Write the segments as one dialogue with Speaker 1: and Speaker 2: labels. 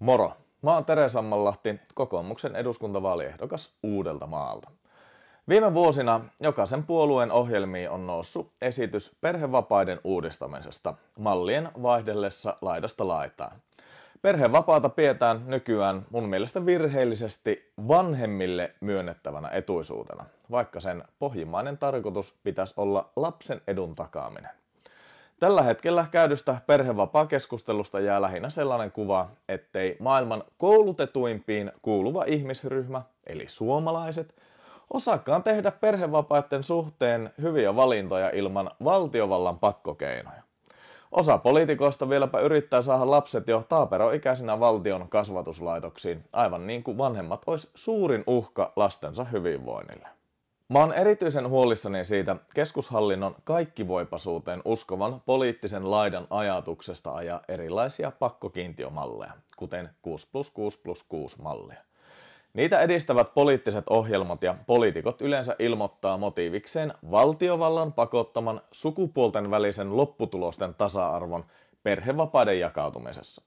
Speaker 1: Moro! Mä oon Tere Sammanlahti, kokoomuksen eduskuntavaaliehdokas Uudelta maalta. Viime vuosina jokaisen puolueen ohjelmiin on noussut esitys perhevapaiden uudistamisesta mallien vaihdellessa laidasta laitaan. Perhevapaata pidetään nykyään mun mielestä virheellisesti vanhemmille myönnettävänä etuisuutena, vaikka sen pohjimmainen tarkoitus pitäisi olla lapsen edun takaaminen. Tällä hetkellä käydystä perhevapaakeskustelusta jää lähinnä sellainen kuva, ettei maailman koulutetuimpiin kuuluva ihmisryhmä, eli suomalaiset, osaakaan tehdä perhevapaiden suhteen hyviä valintoja ilman valtiovallan pakkokeinoja. Osa poliitikoista vieläpä yrittää saada lapset jo taaperoikäisinä valtion kasvatuslaitoksiin, aivan niin kuin vanhemmat olisi suurin uhka lastensa hyvinvoinnille. Mä oon erityisen huolissani siitä keskushallinnon kaikkivoipaisuuteen uskovan poliittisen laidan ajatuksesta ajaa erilaisia pakkokiintiomalleja, kuten 6 plus 6 plus 6 mallia. Niitä edistävät poliittiset ohjelmat ja poliitikot yleensä ilmoittaa motiivikseen valtiovallan pakottaman sukupuolten välisen lopputulosten tasa-arvon perhevapaiden jakautumisessa.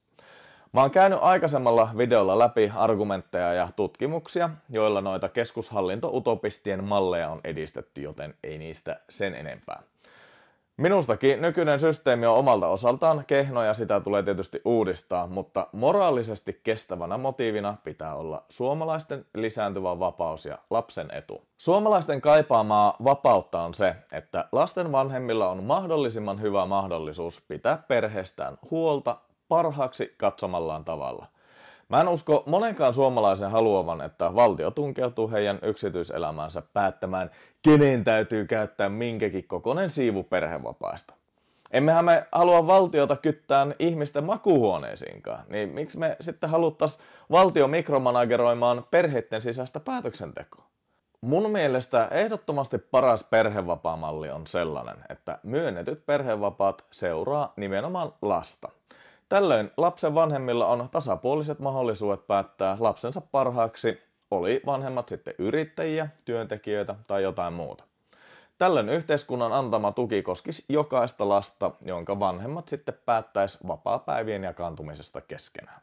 Speaker 1: Mä oon käynyt aikaisemmalla videolla läpi argumentteja ja tutkimuksia, joilla noita keskushallintoutopistien malleja on edistetty, joten ei niistä sen enempää. Minustakin nykyinen systeemi on omalta osaltaan kehno ja sitä tulee tietysti uudistaa, mutta moraalisesti kestävänä motiivina pitää olla suomalaisten lisääntyvä vapaus ja lapsen etu. Suomalaisten kaipaamaa vapautta on se, että lasten vanhemmilla on mahdollisimman hyvä mahdollisuus pitää perheestään huolta parhaaksi katsomallaan tavalla. Mä en usko monenkaan suomalaisen haluavan, että valtio tunkeutuu heidän yksityiselämäänsä päättämään, kenen täytyy käyttää minkäkin kokonen siivu perhevapaista. Emmehän me halua valtiota kyttään ihmisten makuhuoneisiinkaan, niin miksi me sitten haluttais valtio mikromanageroimaan perheiden sisäistä päätöksentekoa? Mun mielestä ehdottomasti paras perhevapaamalli on sellainen, että myönnetyt perhevapaat seuraa nimenomaan lasta. Tällöin lapsen vanhemmilla on tasapuoliset mahdollisuudet päättää lapsensa parhaaksi, oli vanhemmat sitten yrittäjiä, työntekijöitä tai jotain muuta. Tällöin yhteiskunnan antama tuki koskisi jokaista lasta, jonka vanhemmat sitten päättäisi vapaa-päivien jakaantumisesta keskenään.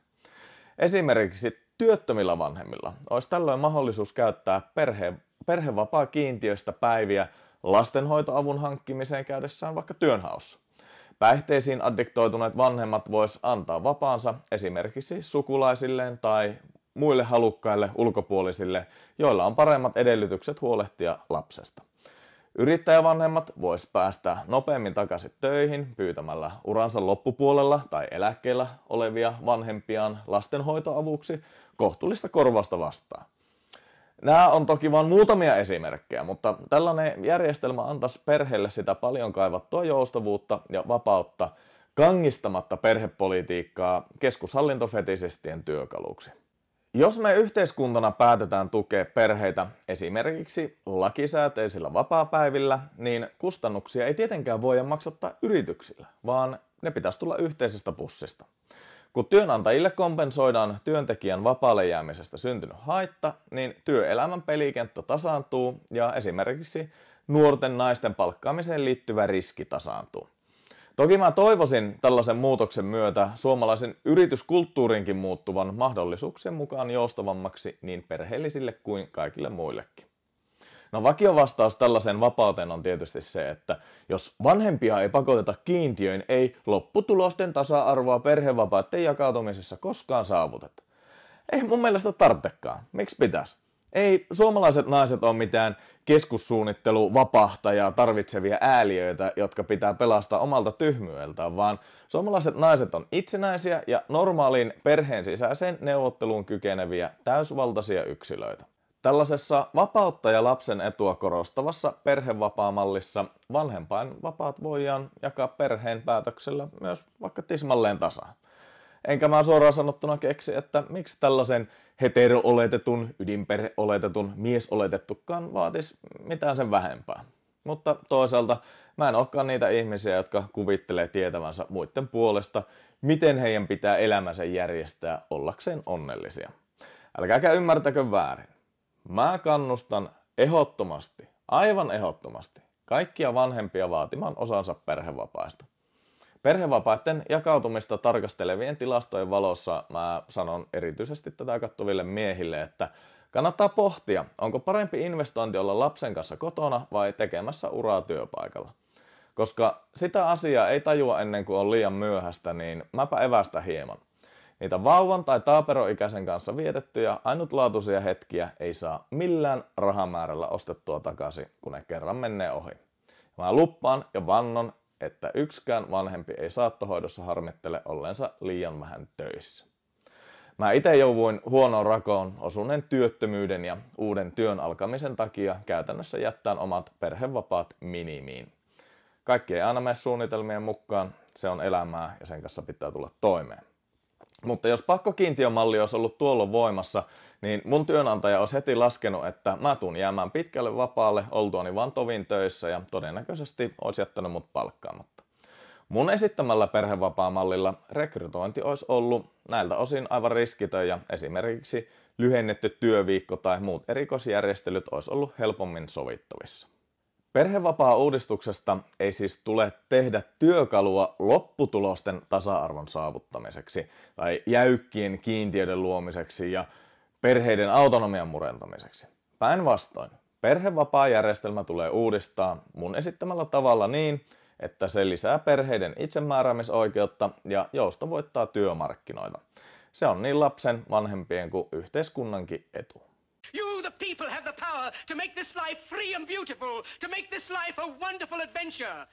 Speaker 1: Esimerkiksi työttömillä vanhemmilla olisi tällöin mahdollisuus käyttää perhe, perhevapaa kiintiöistä päiviä lastenhoitoavun hankkimiseen käydessään vaikka työnhaussa. Päihteisiin addiktoituneet vanhemmat vois antaa vapaansa esimerkiksi sukulaisilleen tai muille halukkaille ulkopuolisille, joilla on paremmat edellytykset huolehtia lapsesta. Yrittäjävanhemmat vois päästä nopeammin takaisin töihin pyytämällä uransa loppupuolella tai eläkkeellä olevia vanhempiaan lastenhoitoavuksi kohtuullista korvasta vastaan. Nämä on toki vain muutamia esimerkkejä, mutta tällainen järjestelmä antaisi perheelle sitä paljon kaivattua joustavuutta ja vapautta kangistamatta perhepolitiikkaa keskushallintofetisistien työkaluksi. Jos me yhteiskuntana päätetään tukea perheitä esimerkiksi lakisääteisillä vapaapäivillä, niin kustannuksia ei tietenkään voida maksattaa yrityksillä, vaan ne pitäisi tulla yhteisestä pussista. Kun työnantajille kompensoidaan työntekijän vapaalle jäämisestä syntynyt haitta, niin työelämän pelikenttä tasaantuu ja esimerkiksi nuorten naisten palkkaamiseen liittyvä riski tasaantuu. Toki mä toivoisin tällaisen muutoksen myötä suomalaisen yrityskulttuurinkin muuttuvan mahdollisuuksien mukaan joustavammaksi niin perheellisille kuin kaikille muillekin. No vastaus tällaiseen vapauteen on tietysti se, että jos vanhempia ei pakoteta kiintiöin, ei lopputulosten tasa-arvoa perhevapaiden jakautumisessa koskaan saavuteta. Ei mun mielestä tarttekaan. Miksi pitäisi? Ei suomalaiset naiset ole mitään keskussuunnittelu vapahtajaa tarvitsevia ääliöitä, jotka pitää pelastaa omalta tyhmyeltään, vaan suomalaiset naiset on itsenäisiä ja normaaliin perheen sisäiseen neuvotteluun kykeneviä täysvaltaisia yksilöitä. Tällaisessa vapautta ja lapsen etua korostavassa perhevapaamallissa vanhempain vapaat voidaan jakaa perheen päätöksellä myös vaikka tismalleen tasaan. Enkä mä suoraan sanottuna keksi, että miksi tällaisen hetero-oletetun, ydinperheoletetun, miesoletettukaan vaatisi mitään sen vähempää. Mutta toisaalta mä en olekaan niitä ihmisiä, jotka kuvittelee tietävänsä muiden puolesta, miten heidän pitää elämänsä järjestää ollakseen onnellisia. Älkääkä ymmärtäkö väärin. Mä kannustan ehdottomasti, aivan ehdottomasti, kaikkia vanhempia vaatimaan osansa perhevapaista. Perhevapaiden jakautumista tarkastelevien tilastojen valossa mä sanon erityisesti tätä kattuville miehille, että kannattaa pohtia, onko parempi investointi olla lapsen kanssa kotona vai tekemässä uraa työpaikalla. Koska sitä asiaa ei tajua ennen kuin on liian myöhäistä, niin mäpä evästä hieman. Niitä vauvan tai taaperoikäisen kanssa vietettyjä ainutlaatuisia hetkiä ei saa millään rahamäärällä ostettua takaisin, kun ne kerran menee ohi. Mä luppaan ja vannon, että yksikään vanhempi ei saattohoidossa harmittele ollensa liian vähän töissä. Mä itse jouduin huonoon rakoon osuneen työttömyyden ja uuden työn alkamisen takia käytännössä jättää omat perhevapaat minimiin. Kaikki ei aina mene suunnitelmien mukaan, se on elämää ja sen kanssa pitää tulla toimeen. Mutta jos pakkokiintiömalli olisi ollut tuolloin voimassa, niin mun työnantaja olisi heti laskenut, että mä tuun jäämään pitkälle vapaalle oltuani vaan tovin töissä ja todennäköisesti olisi jättänyt mut palkkaamatta. Mun esittämällä perhevapaamallilla rekrytointi olisi ollut näiltä osin aivan riskitön ja esimerkiksi lyhennetty työviikko tai muut erikoisjärjestelyt olisi ollut helpommin sovittavissa. Perhevapaa-uudistuksesta ei siis tule tehdä työkalua lopputulosten tasa-arvon saavuttamiseksi tai jäykkien kiintiöiden luomiseksi ja perheiden autonomian murentamiseksi. Päinvastoin, perhevapaajärjestelmä tulee uudistaa mun esittämällä tavalla niin, että se lisää perheiden itsemääräämisoikeutta ja joustavoittaa työmarkkinoita. Se on niin lapsen, vanhempien kuin yhteiskunnankin etu. You, the people, have the power to make this life free and beautiful, to make this life a wonderful adventure.